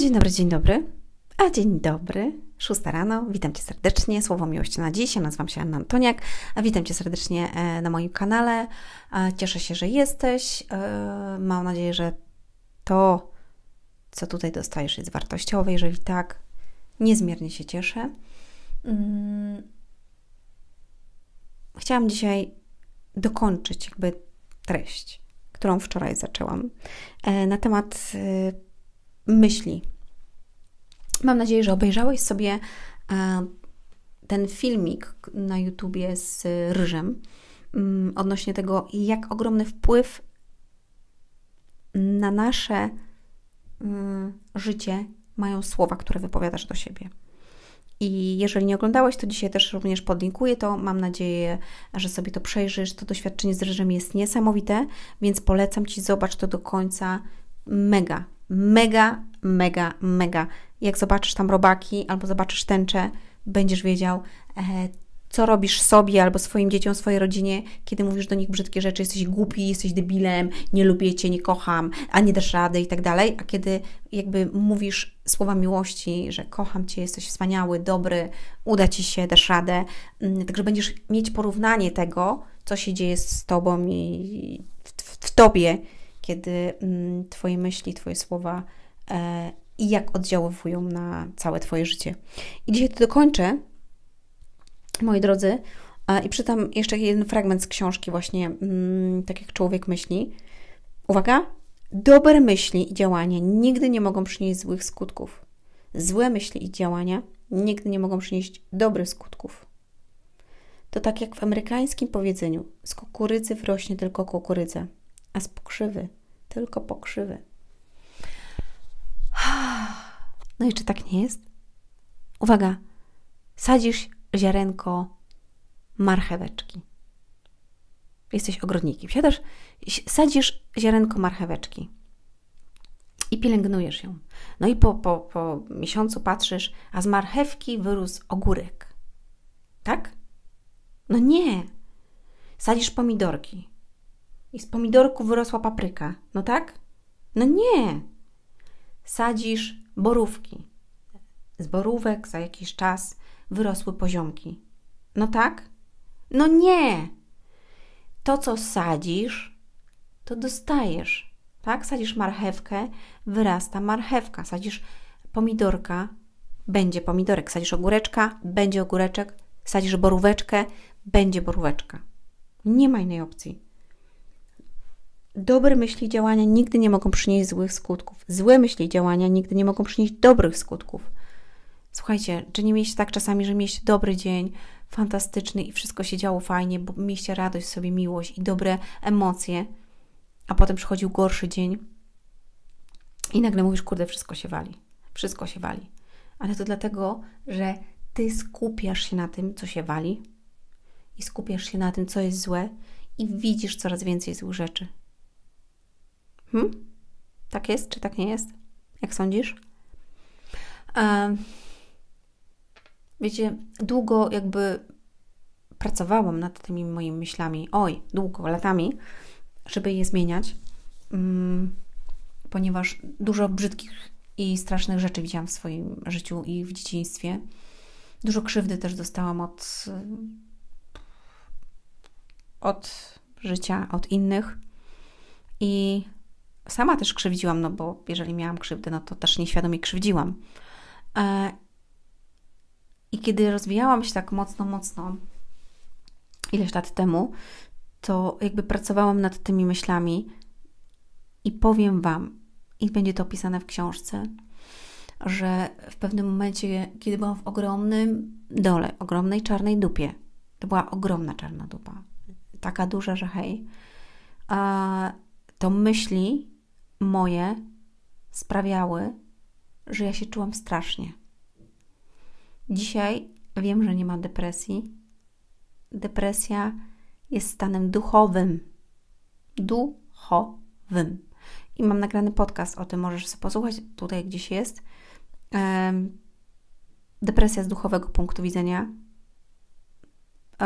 dzień dobry, dzień dobry. A dzień dobry. szósta rano, witam Cię serdecznie. Słowo miłości na dziś. Ja nazywam się Anna Antoniak. Witam Cię serdecznie e, na moim kanale. Cieszę się, że jesteś. E, mam nadzieję, że to, co tutaj dostajesz, jest wartościowe. Jeżeli tak, niezmiernie się cieszę. Mm. Chciałam dzisiaj dokończyć jakby treść, którą wczoraj zaczęłam, e, na temat myśli. Mam nadzieję, że obejrzałeś sobie e, ten filmik na YouTubie z ryżem mm, odnośnie tego, jak ogromny wpływ na nasze mm, życie mają słowa, które wypowiadasz do siebie. I jeżeli nie oglądałeś, to dzisiaj też również podlinkuję to. Mam nadzieję, że sobie to przejrzysz. To doświadczenie z ryżem jest niesamowite, więc polecam Ci, zobacz to do końca. Mega, mega, mega, mega. Jak zobaczysz tam robaki albo zobaczysz tęczę, będziesz wiedział, e, co robisz sobie albo swoim dzieciom, swojej rodzinie, kiedy mówisz do nich brzydkie rzeczy, jesteś głupi, jesteś debilem, nie lubię cię, nie kocham, a nie dasz rady i tak dalej, a kiedy jakby mówisz słowa miłości, że kocham cię, jesteś wspaniały, dobry, uda ci się, dasz radę, mm, także będziesz mieć porównanie tego, co się dzieje z tobą i w, w, w tobie kiedy mm, Twoje myśli, Twoje słowa e, i jak oddziaływują na całe Twoje życie. I dzisiaj to dokończę, moi drodzy, i przeczytam jeszcze jeden fragment z książki, właśnie mm, tak jak człowiek myśli. Uwaga! Dobre myśli i działania nigdy nie mogą przynieść złych skutków. Złe myśli i działania nigdy nie mogą przynieść dobrych skutków. To tak jak w amerykańskim powiedzeniu: z kukurydzy wrośnie tylko kukurydza, a z pokrzywy tylko pokrzywy. No i czy tak nie jest? Uwaga, sadzisz ziarenko marcheweczki. Jesteś ogrodnikiem. Siadasz, sadzisz ziarenko marcheweczki i pielęgnujesz ją. No i po, po, po miesiącu patrzysz, a z marchewki wyrósł ogórek. Tak? No nie! Sadzisz pomidorki. I z pomidorku wyrosła papryka. No tak? No nie! Sadzisz borówki. Z borówek za jakiś czas wyrosły poziomki. No tak? No nie! To, co sadzisz, to dostajesz. Tak? Sadzisz marchewkę, wyrasta marchewka. Sadzisz pomidorka, będzie pomidorek. Sadzisz ogóreczka, będzie ogóreczek. Sadzisz boróweczkę, będzie boróweczka. Nie ma innej opcji. Dobre myśli działania nigdy nie mogą przynieść złych skutków. Złe myśli działania nigdy nie mogą przynieść dobrych skutków. Słuchajcie, czy nie mieliście tak czasami, że mieliście dobry dzień, fantastyczny i wszystko się działo fajnie, bo mieliście radość sobie, miłość i dobre emocje, a potem przychodził gorszy dzień i nagle mówisz, kurde, wszystko się wali. Wszystko się wali. Ale to dlatego, że ty skupiasz się na tym, co się wali i skupiasz się na tym, co jest złe i widzisz coraz więcej złych rzeczy Hmm? Tak jest, czy tak nie jest? Jak sądzisz? E, wiecie, długo jakby pracowałam nad tymi moimi myślami, oj, długo, latami, żeby je zmieniać, mm, ponieważ dużo brzydkich i strasznych rzeczy widziałam w swoim życiu i w dzieciństwie. Dużo krzywdy też dostałam od, od życia, od innych. I sama też krzywdziłam, no bo jeżeli miałam krzywdę, no to też nieświadomie krzywdziłam. E, I kiedy rozwijałam się tak mocno, mocno, ileś lat temu, to jakby pracowałam nad tymi myślami i powiem Wam, i będzie to opisane w książce, że w pewnym momencie, kiedy byłam w ogromnym dole, ogromnej czarnej dupie, to była ogromna czarna dupa, taka duża, że hej, to myśli moje sprawiały, że ja się czułam strasznie. Dzisiaj wiem, że nie ma depresji. Depresja jest stanem duchowym. Duchowym. I mam nagrany podcast o tym, możesz sobie posłuchać tutaj gdzieś jest. Depresja z duchowego punktu widzenia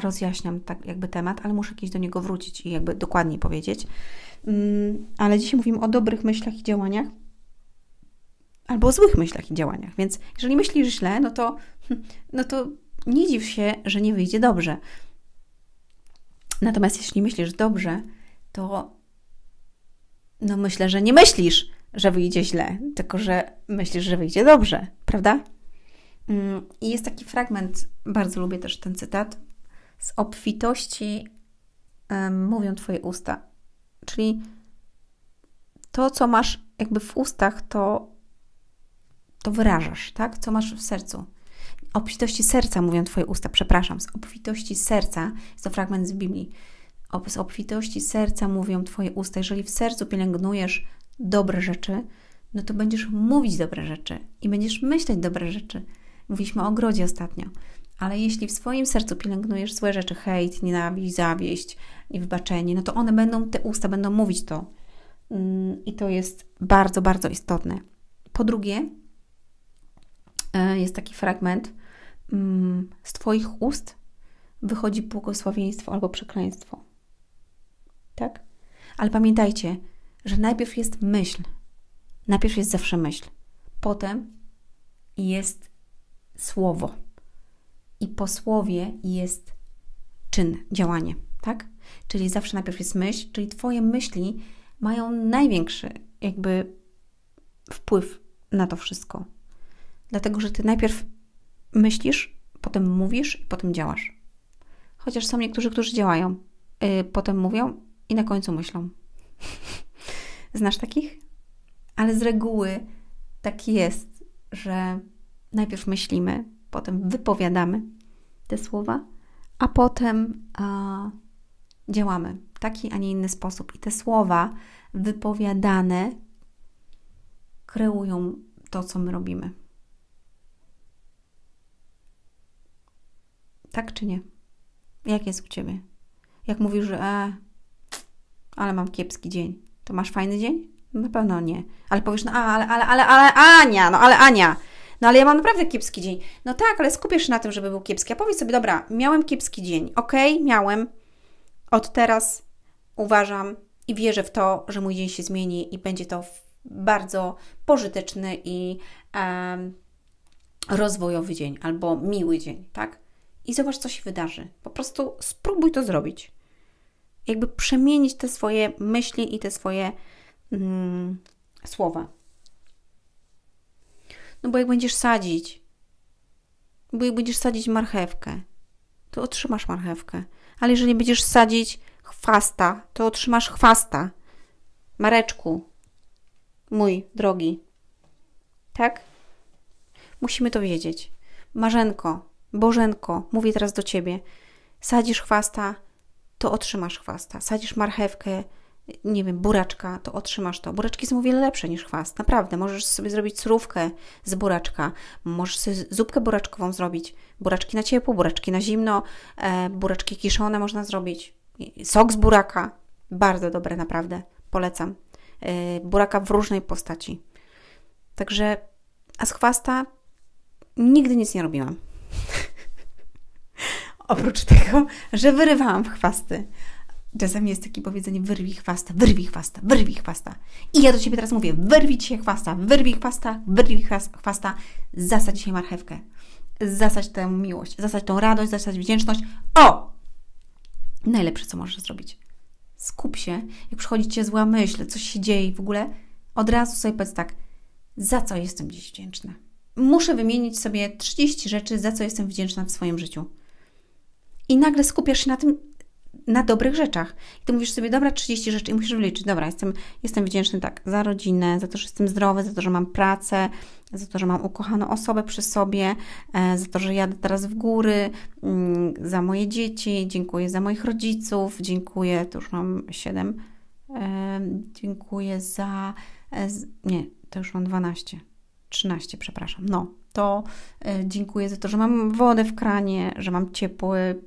rozjaśniam tak jakby temat, ale muszę kiedyś do niego wrócić i jakby dokładniej powiedzieć. Mm, ale dzisiaj mówimy o dobrych myślach i działaniach albo o złych myślach i działaniach. Więc jeżeli myślisz źle, no to, no to nie dziw się, że nie wyjdzie dobrze. Natomiast jeśli myślisz dobrze, to no myślę, że nie myślisz, że wyjdzie źle, tylko że myślisz, że wyjdzie dobrze, prawda? Mm, I jest taki fragment, bardzo lubię też ten cytat, z obfitości mówią Twoje usta. Czyli to, co masz jakby w ustach, to, to wyrażasz, tak? Co masz w sercu. Obfitości serca mówią Twoje usta, przepraszam. Z obfitości serca, jest to fragment z Biblii. Z obfitości serca mówią Twoje usta. Jeżeli w sercu pielęgnujesz dobre rzeczy, no to będziesz mówić dobre rzeczy i będziesz myśleć dobre rzeczy. Mówiliśmy o ogrodzie ostatnio. Ale jeśli w swoim sercu pielęgnujesz złe rzeczy, hejt, nienawiść, zawieść, niewybaczenie, no to one będą, te usta będą mówić to. Mm, I to jest bardzo, bardzo istotne. Po drugie, e, jest taki fragment: mm, z Twoich ust wychodzi błogosławieństwo albo przekleństwo. Tak? Ale pamiętajcie, że najpierw jest myśl. Najpierw jest zawsze myśl. Potem jest słowo i posłowie jest czyn, działanie, tak? Czyli zawsze najpierw jest myśl, czyli Twoje myśli mają największy jakby wpływ na to wszystko. Dlatego, że Ty najpierw myślisz, potem mówisz i potem działasz. Chociaż są niektórzy, którzy działają, yy, potem mówią i na końcu myślą. Znasz takich? Ale z reguły tak jest, że najpierw myślimy, potem wypowiadamy te słowa, a potem a, działamy w taki, a nie inny sposób. I te słowa wypowiadane kreują to, co my robimy. Tak czy nie? Jak jest u ciebie? Jak mówisz, że e, ale mam kiepski dzień, to masz fajny dzień? No na pewno nie. Ale powiesz, no ale, ale, ale, ale Ania, no ale Ania, no ale ja mam naprawdę kiepski dzień. No tak, ale skupię się na tym, żeby był kiepski. A powiedz sobie, dobra, miałem kiepski dzień, okej, okay, miałem. Od teraz uważam i wierzę w to, że mój dzień się zmieni i będzie to bardzo pożyteczny i um, rozwojowy dzień albo miły dzień, tak? I zobacz, co się wydarzy. Po prostu spróbuj to zrobić. Jakby przemienić te swoje myśli i te swoje mm, słowa. No bo jak będziesz sadzić, bo jak będziesz sadzić marchewkę, to otrzymasz marchewkę. Ale jeżeli będziesz sadzić chwasta, to otrzymasz chwasta. Mareczku, mój drogi. Tak? Musimy to wiedzieć. Marzenko, Bożenko, mówię teraz do ciebie. Sadzisz chwasta, to otrzymasz chwasta. Sadzisz marchewkę, nie wiem, buraczka, to otrzymasz to. Buraczki są o wiele lepsze niż chwast, naprawdę. Możesz sobie zrobić surówkę z buraczka, możesz sobie zupkę buraczkową zrobić, buraczki na ciepło, buraczki na zimno, e, buraczki kiszone można zrobić, sok z buraka, bardzo dobre naprawdę, polecam. E, buraka w różnej postaci. Także, a z chwasta nigdy nic nie robiłam. Oprócz tego, że wyrywałam chwasty Czasami jest takie powiedzenie, wyrwij chwasta, wyrwij chwasta, wyrwij chwasta. I ja do Ciebie teraz mówię, wyrwij się chwasta, wyrwij chwasta, wyrwij chwasta, zasadź się marchewkę, zasadź tę miłość, zasadź tą radość, zasadź wdzięczność. O! Najlepsze, co możesz zrobić. Skup się, jak przychodzi Cię zła myśl, coś się dzieje w ogóle, od razu sobie powiedz tak, za co jestem dziś wdzięczna. Muszę wymienić sobie 30 rzeczy, za co jestem wdzięczna w swoim życiu. I nagle skupiasz się na tym, na dobrych rzeczach. I ty mówisz sobie, dobra, 30 rzeczy i musisz wyliczyć, dobra, jestem, jestem wdzięczny tak za rodzinę, za to, że jestem zdrowy, za to, że mam pracę, za to, że mam ukochaną osobę przy sobie, e, za to, że jadę teraz w góry, mm, za moje dzieci, dziękuję za moich rodziców, dziękuję, tu już mam 7, e, dziękuję za, e, nie, to już mam 12, 13, przepraszam, no, to dziękuję za to, że mam wodę w kranie, że mam ciepły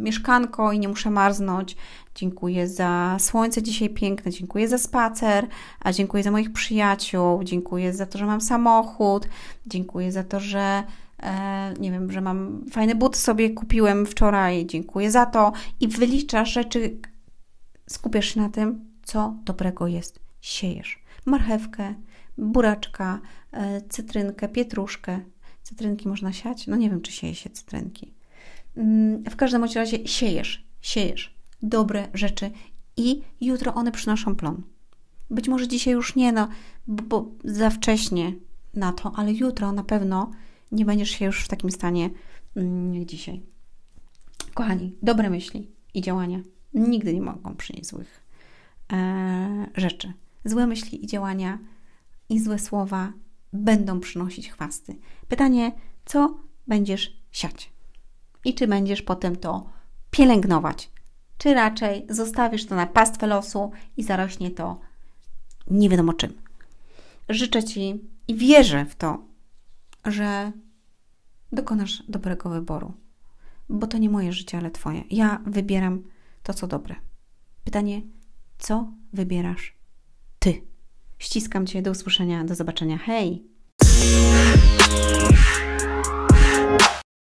mieszkanko i nie muszę marznąć. Dziękuję za słońce dzisiaj piękne, dziękuję za spacer, a dziękuję za moich przyjaciół, dziękuję za to, że mam samochód, dziękuję za to, że e, nie wiem, że mam fajny but sobie kupiłem wczoraj, dziękuję za to i wyliczasz rzeczy, skupiasz się na tym, co dobrego jest, siejesz. Marchewkę, buraczka, e, cytrynkę, pietruszkę. Cytrynki można siać? No nie wiem, czy sieje się cytrynki. Mm, w każdym razie siejesz, siejesz dobre rzeczy i jutro one przynoszą plon. Być może dzisiaj już nie, no, bo za wcześnie na to, ale jutro na pewno nie będziesz się już w takim stanie jak mm, dzisiaj. Kochani, dobre myśli i działania nigdy nie mogą przynieść złych e, rzeczy. Złe myśli i działania i złe słowa będą przynosić chwasty. Pytanie, co będziesz siać? i czy będziesz potem to pielęgnować, czy raczej zostawisz to na pastwę losu i zarośnie to nie wiadomo czym. Życzę Ci i wierzę w to, że dokonasz dobrego wyboru, bo to nie moje życie, ale Twoje. Ja wybieram to, co dobre. Pytanie, co wybierasz Ty? Ściskam Cię, do usłyszenia, do zobaczenia. Hej!